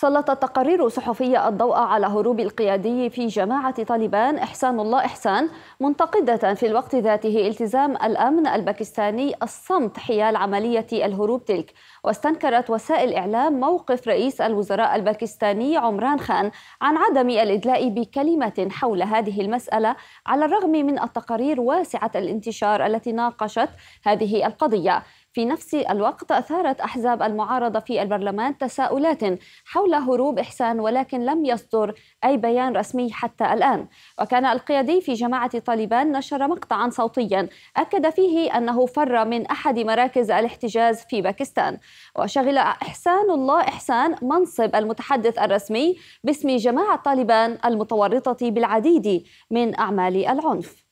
سلطت تقارير صحفية الضوء على هروب القيادي في جماعة طالبان إحسان الله إحسان منتقدة في الوقت ذاته التزام الأمن الباكستاني الصمت حيال عملية الهروب تلك واستنكرت وسائل إعلام موقف رئيس الوزراء الباكستاني عمران خان عن عدم الإدلاء بكلمة حول هذه المسألة على الرغم من التقارير واسعة الانتشار التي ناقشت هذه القضية في نفس الوقت أثارت أحزاب المعارضة في البرلمان تساؤلات حول هروب إحسان ولكن لم يصدر أي بيان رسمي حتى الآن وكان القيادي في جماعة طالبان نشر مقطعا صوتيا أكد فيه أنه فر من أحد مراكز الاحتجاز في باكستان وشغل إحسان الله إحسان منصب المتحدث الرسمي باسم جماعة طالبان المتورطة بالعديد من أعمال العنف